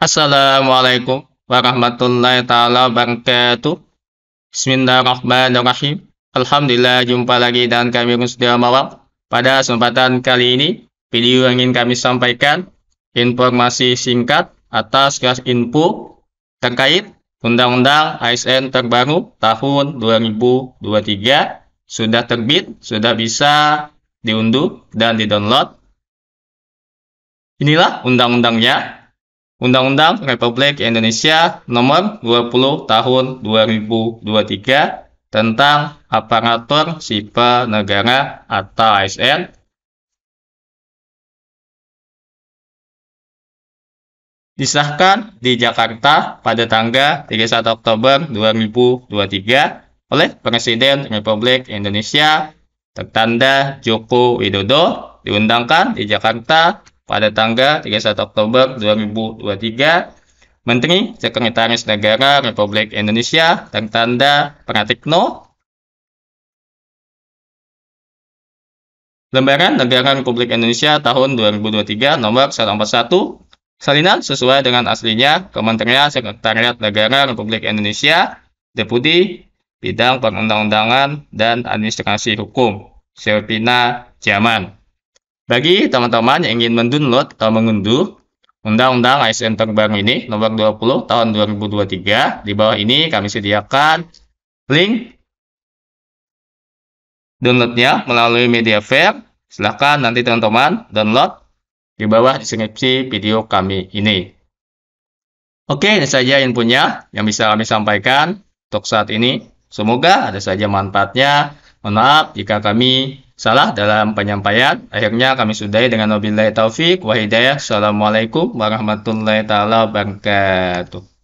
Assalamualaikum warahmatullahi taala wabarakatuh. Bismillahirrahmanirrahim. Alhamdulillah jumpa lagi dan kami sudah Mawab. Pada kesempatan kali ini, video yang ingin kami sampaikan informasi singkat atas gas info terkait Undang-Undang ASN terbaru tahun 2023 sudah terbit, sudah bisa diunduh dan di download Inilah undang-undangnya Undang-Undang Republik Indonesia Nomor 20 Tahun 2023 tentang Aparatur Sipil Negara atau ASN disahkan di Jakarta pada tanggal 31 Oktober 2023 oleh Presiden Republik Indonesia tertanda Joko Widodo diundangkan di Jakarta pada tanggal 31 Oktober 2023 Menteri Sekretaris Negara Republik Indonesia tertanda Pratikno Lembaran Negara Republik Indonesia tahun 2023 nomor 141 salinan sesuai dengan aslinya Kementerian Sekretariat Negara Republik Indonesia Deputi Bidang Perundang-undangan dan Administrasi Hukum Serpina Jaman bagi teman-teman yang ingin mendownload atau mengunduh Undang-Undang ASN terbaru ini nomor 20 tahun 2023. Di bawah ini kami sediakan link downloadnya melalui media fair. Silahkan nanti teman-teman download di bawah deskripsi video kami ini. Oke, ini saja yang punya yang bisa kami sampaikan untuk saat ini. Semoga ada saja manfaatnya. Mohon maaf jika kami salah dalam penyampaian. Akhirnya kami sudahi dengan wabillahi taufik wa hidayah. Assalamualaikum warahmatullahi taala wabarakatuh.